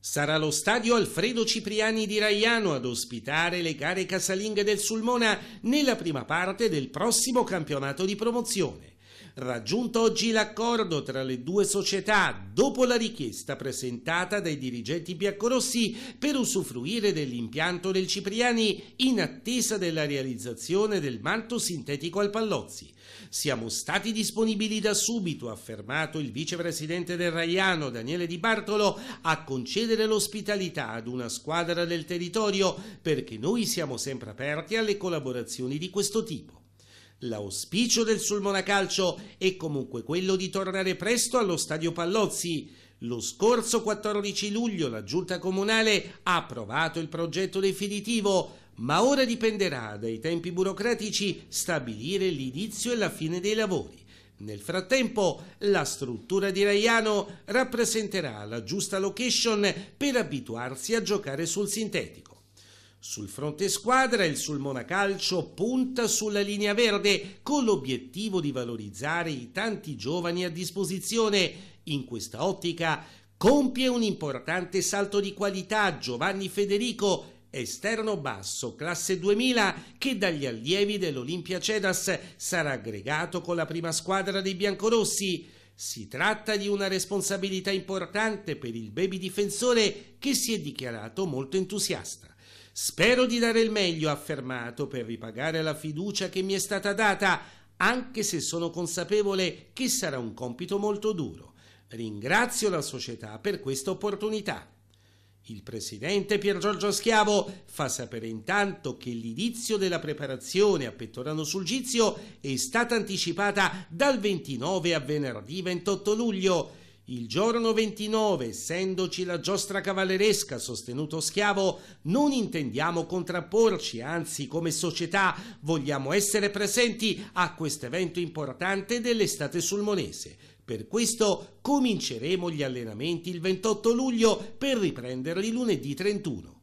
Sarà lo stadio Alfredo Cipriani di Raiano ad ospitare le gare casalinghe del Sulmona nella prima parte del prossimo campionato di promozione raggiunto oggi l'accordo tra le due società dopo la richiesta presentata dai dirigenti biancorossi per usufruire dell'impianto del Cipriani in attesa della realizzazione del manto sintetico al Pallozzi. Siamo stati disponibili da subito, ha affermato il vicepresidente del Raiano Daniele Di Bartolo, a concedere l'ospitalità ad una squadra del territorio perché noi siamo sempre aperti alle collaborazioni di questo tipo. L'auspicio del Sulmona Calcio è comunque quello di tornare presto allo stadio Pallozzi. Lo scorso 14 luglio la giunta comunale ha approvato il progetto definitivo, ma ora dipenderà dai tempi burocratici stabilire l'inizio e la fine dei lavori. Nel frattempo, la struttura di Raiano rappresenterà la giusta location per abituarsi a giocare sul sintetico. Sul fronte squadra il Sulmona Calcio punta sulla linea verde con l'obiettivo di valorizzare i tanti giovani a disposizione. In questa ottica compie un importante salto di qualità Giovanni Federico, esterno basso, classe 2000, che dagli allievi dell'Olimpia Cedas sarà aggregato con la prima squadra dei biancorossi. Si tratta di una responsabilità importante per il baby difensore che si è dichiarato molto entusiasta. Spero di dare il meglio, ha affermato, per ripagare la fiducia che mi è stata data, anche se sono consapevole che sarà un compito molto duro. Ringrazio la società per questa opportunità. Il presidente Pier Giorgio Schiavo fa sapere intanto che l'inizio della preparazione a Pettorano sul Gizio è stata anticipata dal 29 a venerdì 28 luglio il giorno 29, essendoci la giostra cavalleresca sostenuto schiavo, non intendiamo contrapporci, anzi come società vogliamo essere presenti a questo evento importante dell'estate sulmonese. Per questo cominceremo gli allenamenti il 28 luglio per riprenderli lunedì 31.